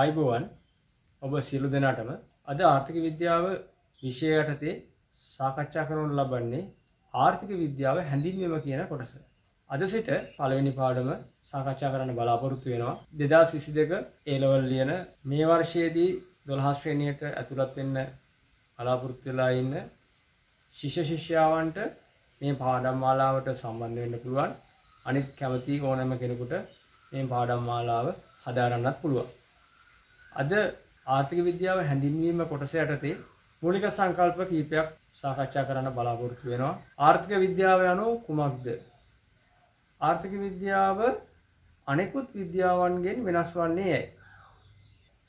අයිබෝවන් ඔබ සියලු දෙනාටම අද ආර්ථික විද්‍යාව විෂය යටතේ සාකච්ඡා කරනු ලබන්නේ ආර්ථික විද්‍යාව හැඳින්වීම කියන කොටස. අද සිට පළවෙනි පාඩම සාකච්ඡා කරන්න බලාපොරොත්තු වෙනවා. 2022 A level ලියන මේ වර්ෂයේදී 12 ශ්‍රේණියට ඇතුළත් වෙන්න බලාපොරොත්තු වෙලා ඉන්න ශිෂ්‍ය ශිෂ්‍යාවන්ට මේ පාඩම් මාලාවට සම්බන්ධ වෙන්න පුළුවන්. අනිත් කැමති ඕනෑම කෙනෙකුට මේ පාඩම් මාලාව හදාරන්නත් පුළුවන්. අද ආර්ථික විද්‍යාව හැඳින්වීම කොටස යටතේ මූලික සංකල්ප කීපයක් සාකච්ඡා කරන්න බලාපොරොත්තු වෙනවා. ආර්ථික විද්‍යාව යනු කුමක්ද? ආර්ථික විද්‍යාව අනෙකුත් විද්‍යාවන්ගෙන් වෙනස් වන්නේ ඇයි?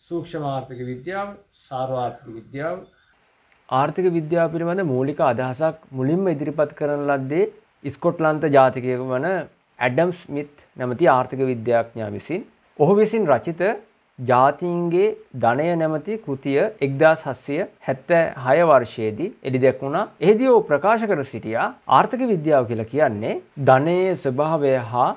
සූක්ෂම ආර්ථික විද්‍යාව, සාරාර්ථික විද්‍යාව ආර්ථික විද්‍යාව පිළිබඳ මූලික අදහසක් මුලින්ම ඉදිරිපත් කරන ලද්දේ ස්කොට්ලන්ත ජාතිකයෙකු වන ඇඩම් ස්මිත් නැමති ආර්ථික විද්‍යාඥයා විසින් ඔහු විසින් රචිත ජාතීන්ගේ ධනය නැමති කෘතිය එක්දා සස්්‍යය හැත්ත හය වර්ෂයේදී එඩි දැක්වුණා එහිදී ඔ ප්‍රකාශ කර සිටියා ආර්ථක විද්‍යාව කියලා කියන්නේ ධනයේ ස්වභාවය හා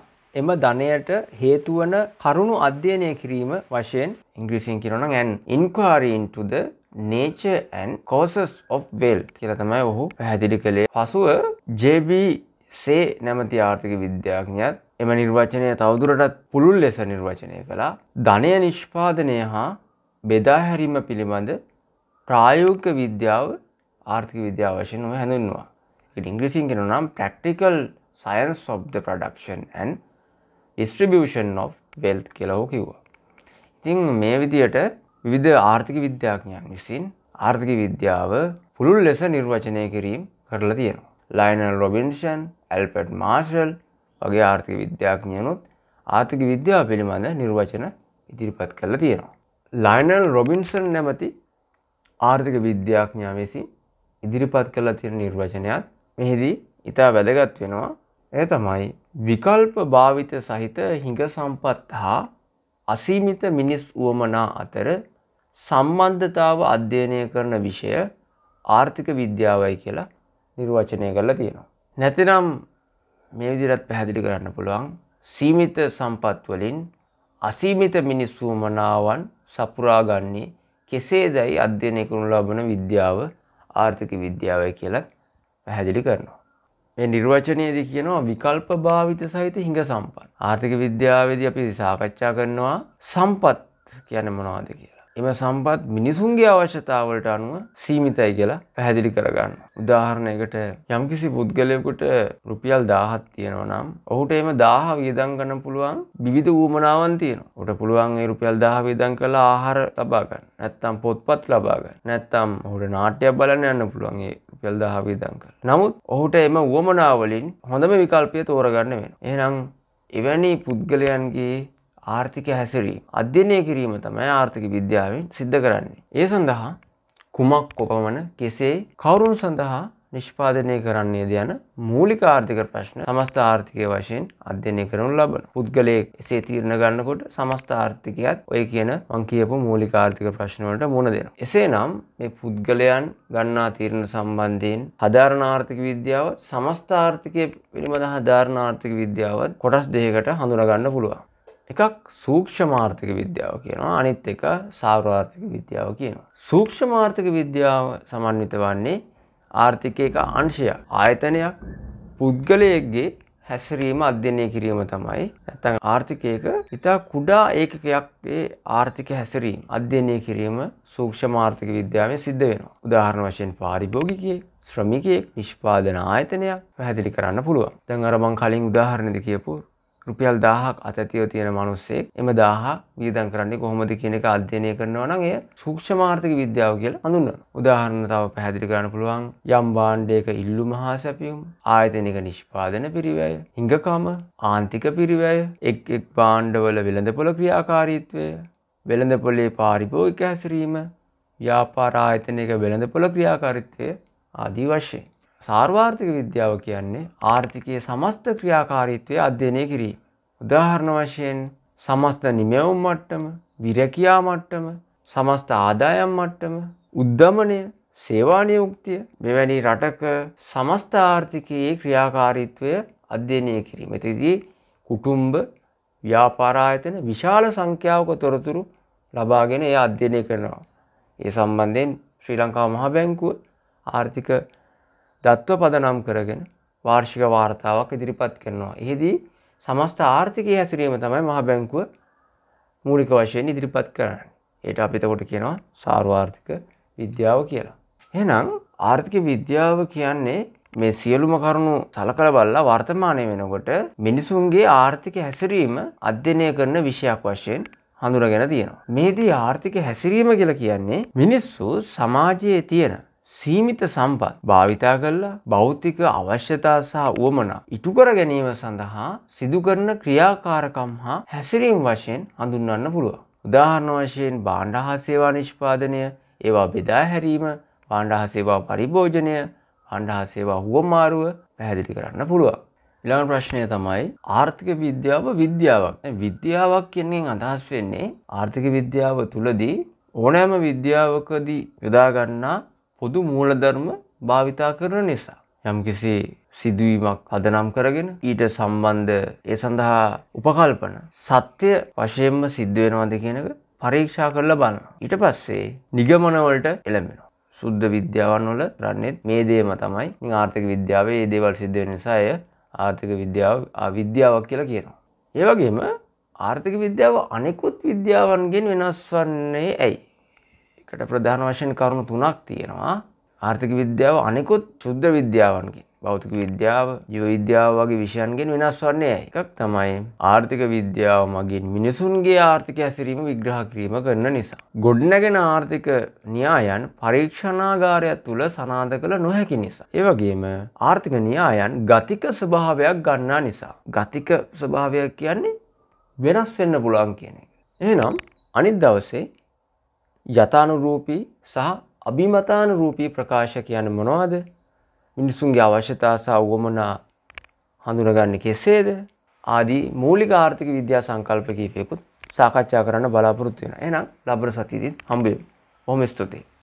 එම ධනයට හේතුවන කරුණු අධ්‍යයනය කිරීම වශයෙන් ඉංග්‍රීසින් කිරන an inquiry into the nature and causes of wealth කියල තමයි ඔහු පැහැදිලි කළේ පසුව ජබ සේ නැමති ආර්ථික විද්‍යාඥයත් එම නිර්වචනය තවදුරටත් පුළුල් ලෙස නිර්වචනය කළා ධනය නිෂ්පාදනය හා බෙදාහැරීම පිළිබඳ ප්‍රායෝගික විද්‍යාව ආර්ථික විද්‍යාව වශයෙන් ඔය හැඳුන්වා. ඉංග්‍රීසින් කෙන නම් practical science of the production and distribution of wealth කියලා කිව්වා. ඉතින් මේ විදියට විවිධ ආර්ථික විද්‍යාඥයන් විසින් ආර්ථික විද්‍යාව පුළුල් ලෙස නිර්වචනය කිරීම කරලා තියෙනවා. ලයිනල් රොබින්ෂන් ඇල්පට් මාර්ශල් වගේ ආර්ථික විද්‍යාඥයනුත් ආර්ථික විද්‍යාව පිළිබඳ නිර්වචන ඉදිරිපත් කරලා තියෙනවා. ලයිනල් රොබින්සන් නැමති ආර්ථික විද්‍යාඥයා විසින් ඉදිරිපත් කරලා තියෙන නිර්වචනයත් මෙහිදී ඉතා වැදගත් වෙනවා. ඒ තමයි විකල්ප භාවිත සහිත හිඟ සම්පත් හා අසීමිත මිනිස් වුවමනා අතර සම්බන්ධතාව අධ්‍යයනය කරන විෂය ආර්ථික විද්‍යාවයි කියලා නිර්වචනය කරලා තියෙනවා. නැතිනම් මේ විදිහට පැහැදිලි කරන්න පුළුවන් සීමිත සම්පත් වලින් අසීමිත මිනිස්සුමනාවන් සපුරාගන්නේ කෙසේදයි අධ්‍යයනය කරනු ලබන විද්‍යාව ආර්ථික විද්‍යාවයි කියලා පැහැදිලි කරනවා. මේ නිර්වචනයේදී කියනවා විකල්ප භාවිත සහිත හිඟ සම්පත්. ආර්ථික විද්‍යාවේදී අපි සාකච්ඡා කරනවා සම්පත් කියන්නේ මොනවද කියලා. එම සම්පත් මිනිසුන්ගේ අවශ්‍යතාවලට අනුව සීමිතයි කියලා පැහැදිලි කරගන්න. උදාහරණයකට යම්කිසි පුද්ගලයකුට රුපියල් දාහත් තියෙනව නම් ඔහුට එම දාහ වියදං ගන්න පුළුවන් විධ වූමනාවන් තියෙන ට පුළුවන් ඒ රුපියල් දාහ විදන් කළ ආහාර ලබාගන්න නැත්තම් පොත්පත් ලබාගන්න නැත්තම් ඔහුට නාට්‍යයක් බලන්න යන්න පුළුවන්ගේ රුපියල් දාහ විදන් කළ. නමුත් ඔහුට එම වුවමනාවලින් හොඳම විකල්පය තෝරගන්න වෙන. එහනම් එවැනි පුද්ගලයන්ගේ ආර්ථිකය හැසිරීම අධ්‍යනය කිරීම තමයි ආර්ථික විද්‍යාවෙන් සිද්ධ කරන්නේ. ඒ සඳහා කුමක් කොපමණ කෙසේ කවුරුන් සඳහා නිෂ්පාදනය කරන්නේ යන මූලික ආර්ථික ප්‍රශ්න සමස්ත ආර්ථිකය වශයෙන් අධ්‍යයනය කරනු ලබන පුද්ගලයේ එසේ තීරණ ගන්නකොට සමස්ත ආර්ථිකයත් ඔය කියන මං කියපු මූලික ආර්ථික ප්‍රශ්න වලට මුහුණ දෙනවා. එසේනම් මේ පුද්ගලයන් ගන්නා තීරණ සම්බන්ධයෙන් හදාරණ ආර්ථික විද්‍යාව සමස්ත ආර්ථිකය පිළිබඳ හදාරණ ආර්ථික විද්‍යාවත් කොටස් දෙකකට හඳුනා ගන්න පුළුවන්. එකක් සූක්ෂමාර්ථක විද්‍යාව කියනවා අනිත් එක සාරාර්ථක විද්‍යාව කියනවා. සූක්ෂමාර්ථක විද්‍යාව සමන්විත වන්නේ ආර්ථිකයක අංශයක් ආයතනයක් පුද්ගලයෙක්ගේ හැසිරීම අධ්‍යනය කිරීම තමයි ඇතන් ආර්ථිකයක ඉතා කුඩා ඒකකයක්ගේ ආර්ථික හැසිරීම් අධ්‍යනය කිරීම සූක්ෂමාර්ථික විද්‍යාවෙන් සිද්ධ වෙනවා. උදාහරණ වශයෙන් පාරිභෝගිකයේ ශ්‍රමිකයෙක් නිෂ්පාදන ආයතනයක් පැහැදිලි කරන්න පුළුවන්. දැන් අර මං කලින් උදාහරණද කියපු රුපියල් දාහක් අතතිව තියෙන මනුස්සේ එම දාහ වියදන් කරන්නේ කොහොමද කියන එක අධ්‍යයනය කරනවා නම් එය සූක්ෂමාර්ථක විද්‍යාව කියලා හඳුන්වනවා. උදාහරණ තව පැහැදිලි කරන්න පුළුවන් යම් භාණ්ඩයක ඉල්ලු මහා සැපියුම්, ආයතනික නිෂ්පාදන පිරිවැය, හිඟකම, ආන්තික පිරිවැය, එක් එක් භාණ්ඩවල වෙළඳපොළ ක්‍රියාකාරීත්වය, වෙළඳපොලේ පාරිභෝගික හැසිරීම, ව්‍යාපාර ආයතනයක වෙළඳපොළ ක්‍රියාකාරීත්වය ආදී වශයෙන් සාර්වාර්ථික විද්‍යාව කියන්නේ ආර්ථිකයේ සමස්ත ක්‍රියාකාරීත්වය අධ්‍යයනය කිරීම. උදාහරණ වශයෙන් සමස්ත නිමැවුම් මට්ටම විරැකියා මට්ටම සමස්ත ආදායම් මට්ටම උද්ධමනය සේවානයුක්තිය මෙවැනි රටක සමස්ත ආර්ථිකයේ ක්‍රියාකාරීත්වය අධ්‍යයනය කිරීම. එතිදී කුටුම්බ ව්‍යාපාරායතන විශාල සංඛ්‍යාවක තොරතුරු ලබාගෙන එය අධ්‍යයනය කරනවා. ඒ සම්බන්ධයෙන් ශ්‍රී ලංකා මහ බැංකුව ආර්ථික දත්ව පදනම් කරගෙන වාර්ෂික වාර්තාවක් ඉදිරිපත් කරනවා. එහිදී සමස්ත ආර්ථිකය හැසිරීම තමයි මහ බැංකුව මූලික වශයෙන් ඉදිරිපත් කරන්න. ඒට අපිතකොට කියනවා සාරවාර්ථික විද්‍යාව කියලා. එහෙනම් ආර්ථික විද්‍යාව කියන්නේ මේ සියලුම කරුණු සලකල බල්ලා වර්තමානය වෙනකොට මිනිසුන්ගේ ආර්ථික හැසිරීම අධ්‍යනය කරන විෂයක් වශයෙන් හඳුනගෙන තියෙනවා. මේදී ආර්ථික හැසිරීම කියලා කියන්නේ මිනිස්සු සමාජයේ තියෙන සීමිත සම්පත් භාවිතා කරලා භෞතික අවශ්‍යතා සහ වුවමනා ඉටුකර ගැනීම සඳහා සිදුකරන ක්‍රියාකාරකම් හා හැසිරීම් වශයෙන් හඳුන්වන්න පුළුව. උදාහරණ වශයෙන් බාණ්ඩහා සේවා නිෂ්පාදනය ඒවා බෙදා හැරීම පාණ්ඩහා සේවා පරිභෝජනය අණ්ඩහා සේවා හුවමාරුව පැහැදිලි කරන්න පුළුවන්. ඉළඟ ප්‍රශ්නය තමයි ආර්ථික විද්‍යාව විද්‍යාවක් විද්‍යාවක් කියන්නේ අදහස් වෙන්නේ ආර්ථික විද්‍යාව තුළදී ඕනෑම විද්‍යාවකදී යොදාගන්නා පොදු මූලධර්ම භාවිතා කරන නිසා. යම්කිසි සිදුවීමක් අදනම් කරගෙන ඊට සම්බන්ධ ඒ සඳහා උපකල්පන සත්‍ය වශයෙන්ම සිද්ධ වෙනවාද කියනක පරීක්ෂා කරලා බලන්න. ඊට පස්සේ නිගමනවලට එළඹෙනවා. සුද්ධ විද්‍යාවන් වල රන්නේත් මේ දේම තමයි ආර්ථික විද්‍යාවේ ඒ දේවල් සිද්ධ වෙන නිසා එය ආර්ථික විද්‍යාව විද්‍යාවක් කියලා කියනවා. ඒ වගේම ආර්ථික විද්‍යාව අනෙකුත් විද්‍යාවන්ගෙන් වෙනස් වන්නේ ඇයි? කට ප්‍රධාන වශයෙන් කරුණු තුනක් තියෙනවා ආර්ථික විද්‍යාව අනෙකුත් ශුද්ධ විද්‍යාවන්ගේ භෞතික විද්‍යාව ජීව විද්‍යාව වගේ විෂයන්ගෙන් වෙනස් වන්නේ එකක් තමයි ආර්ථික විද්‍යාව මගින් මිනිසුන්ගේ ආර්ථික ඇසිරීම විග්‍රහ කිරීම කරන නිසා. ගොඩනැගෙන ආර්ථික න්‍යායන් පරීක්ෂණාගාරයක් තුළ සනාද කළ නොහැකි නිසා. ඒවගේම ආර්ථික න්‍යායන් ගතික ස්වභාවයක් ගන්නා නිසා. ගතික ස්වභාවයක් කියන්නේ වෙනස් වෙන්න පුළුවන් කියන එක. එහෙනම් අනිත් දවසේ යථානුරූපී සහ අභිමතානුරූපී ප්‍රකාශ කියන්නේ මොනවද? මිනිසුන්ගේ අවශ්‍යතා සහ උවමනා හඳුනගන්නේ කෙසේද? ආදී මූලික ආර්ථික විද්‍යා සංකල්ප කිහිපයකුත් සාකච්ඡා කරන්න බලාපොරොත්තු වෙනවා. එහෙනම් ලබන සතියේදී හම්බ වෙමු. බොහොම ස්තුතියි.